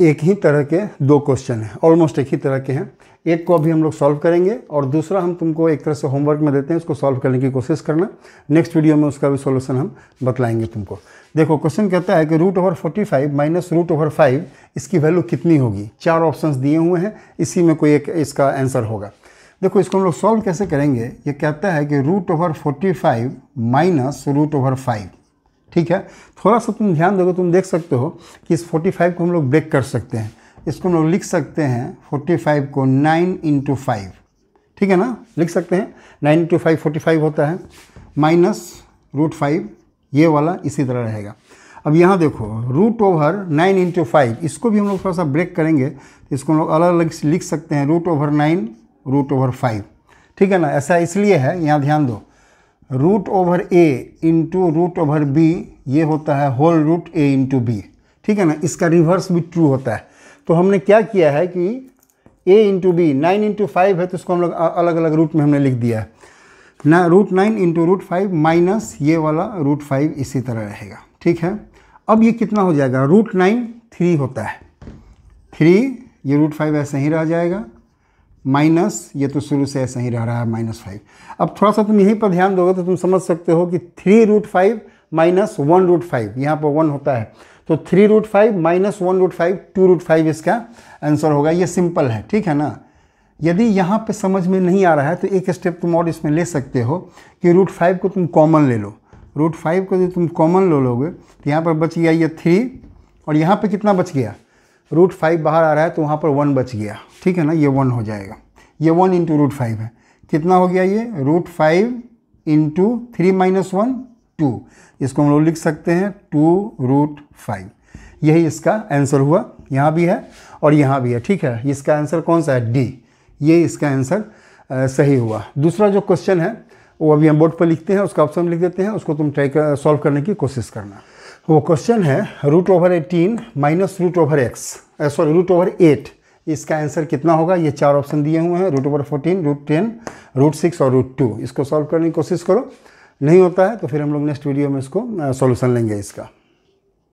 एक ही तरह के दो क्वेश्चन हैं ऑलमोस्ट एक ही तरह के हैं एक को अभी हम लोग सॉल्व करेंगे और दूसरा हम तुमको एक तरह से होमवर्क में देते हैं उसको सॉल्व करने की कोशिश करना नेक्स्ट वीडियो में उसका भी सॉल्यूशन हम बतलाएंगे तुमको देखो क्वेश्चन कहता है कि root over forty five minus root over five इसकी वैल्यू कितनी होगी चार ऑप्शन दिए हुए हैं इसी में कोई एक इसका आंसर होगा देखो इसको हम लोग सॉल्व कैसे करेंगे ये कहता है कि root over forty five minus root over five ठीक है थोड़ा सा तुम ध्यान दोगे तुम देख सकते हो कि इस 45 को हम लोग ब्रेक कर सकते हैं इसको हम लोग लिख सकते हैं 45 को 9 इंटू फाइव ठीक है ना लिख सकते हैं 9 इंटू फाइव फोर्टी होता है माइनस रूट फाइव ये वाला इसी तरह रहेगा अब यहाँ देखो root over nine into five इसको भी हम लोग थोड़ा सा ब्रेक करेंगे तो इसको हम लोग अलग अलग लिख सकते हैं root over nine root over five ठीक है ना ऐसा इसलिए है यहाँ ध्यान दो root over A into root over B ये होता है whole root A into B ठीक है ना इसका रिवर्स भी ट्रू होता है तो हमने क्या किया है कि A into B nine into five है तो इसको हम लोग अलग अलग रूट में हमने लिख दिया है ना root nine into root five minus ये वाला रूट फाइव इसी तरह रहेगा ठीक है अब ये कितना हो जाएगा रूट नाइन थ्री होता है थ्री ये रूट फाइव ऐसे ही रह जाएगा माइनस ये तो शुरू से ऐसा ही रह रहा है माइनस फाइव अब थोड़ा सा तुम यहीं पर ध्यान दोगे तो तुम समझ सकते हो कि three root five minus one root five यहाँ पर वन होता है तो three root five minus one root five two root five इसका आंसर होगा ये सिंपल है ठीक है ना यदि यहाँ पे समझ में नहीं आ रहा है तो एक स्टेप तुम और इसमें ले सकते हो कि रूट फाइव को तुम कॉमन ले लो रूट फाइव को यदि तुम कॉमन लो लोगे तो यहाँ पर बच गया ये थ्री और यहाँ पर कितना बच गया रूट फाइव बाहर आ रहा है तो वहाँ पर वन बच गया ठीक है ना ये वन हो जाएगा ये वन इंटू रूट फाइव है कितना हो गया ये root five into three minus one two इसको हम लोग लिख सकते हैं टू रूट फाइव यही इसका आंसर हुआ यहाँ भी है और यहाँ भी है ठीक है इसका आंसर कौन सा है डी ये इसका आंसर सही हुआ दूसरा जो क्वेश्चन है वो अभी हम बोर्ड पर लिखते हैं उसका ऑप्शन लिख देते हैं उसको तुम ट्राई कर सॉल्व करने की कोशिश करना वो क्वेश्चन है root over eighteen minus root over X sorry root over eight इसका आंसर कितना होगा ये चार ऑप्शन दिए हुए हैं root over fourteen root ten root six और रूट टू इसको सॉल्व करने की कोशिश करो नहीं होता है तो फिर हम लोग नेक्स्ट वीडियो में इसको सॉल्यूशन लेंगे इसका